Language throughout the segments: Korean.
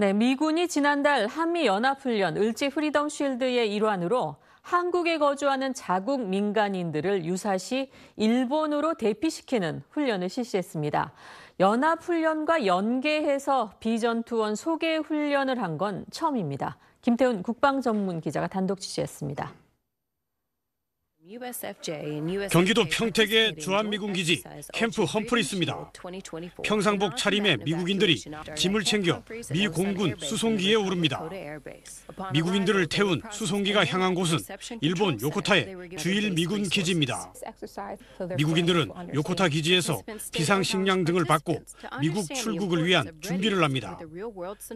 네, 미군이 지난달 한미연합훈련 을지 프리덤 쉴드의 일환으로 한국에 거주하는 자국 민간인들을 유사시 일본으로 대피시키는 훈련을 실시했습니다. 연합훈련과 연계해서 비전투원 소개 훈련을 한 건 처음입니다. 김태훈 국방전문 기자가 단독 취재했습니다. 경기도 평택의 주한미군 기지 캠프 험프리스입니다. 평상복 차림의 미국인들이 짐을 챙겨 미 공군 수송기에 오릅니다. 미국인들을 태운 수송기가 향한 곳은 일본 요코타의 주일 미군 기지입니다. 미국인들은 요코타 기지에서 비상식량 등을 받고 미국 출국을 위한 준비를 합니다.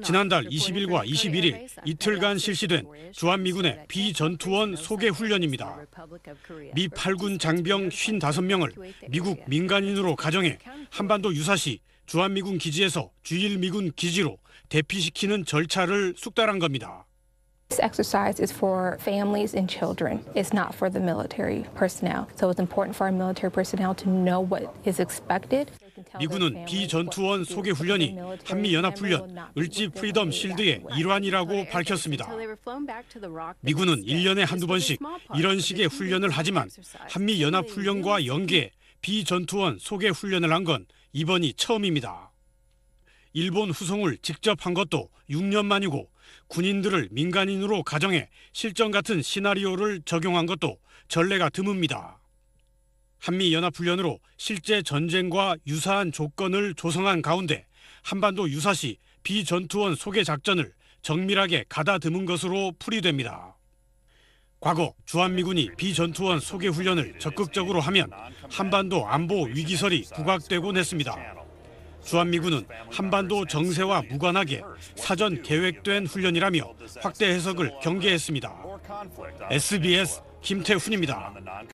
지난달 20일과 21일 이틀간 실시된 주한미군의 비전투원 소개 훈련입니다. 미 8군 장병 55명을 미국 민간인으로 가정해 한반도 유사시 주한미군 기지에서 주일미군 기지로 대피시키는 절차를 숙달한 겁니다. This exercise is for families and children. It's not for the military personnel. So it's important for our military personnel to know what is expected. 미군은 비전투원 소개 훈련이 한미 연합 훈련 을지 프리덤 실드의 일환이라고 밝혔습니다. 미군은 1년에 한두 번씩 이런 식의 훈련을 하지만 한미 연합 훈련과 연계 비전투원 소개 훈련을 한 건 이번이 처음입니다. 일본 후송을 직접 한 것도 6년 만이고 군인들을 민간인으로 가정해 실전 같은 시나리오를 적용한 것도 전례가 드뭅니다. 한미연합훈련으로 실제 전쟁과 유사한 조건을 조성한 가운데 한반도 유사시 비전투원 소개 작전을 정밀하게 가다듬은 것으로 풀이됩니다. 과거 주한미군이 비전투원 소개 훈련을 적극적으로 하면 한반도 안보 위기설이 부각되곤 했습니다. 주한미군은 한반도 정세와 무관하게 사전 계획된 훈련이라며 확대 해석을 경계했습니다. SBS 김태훈입니다.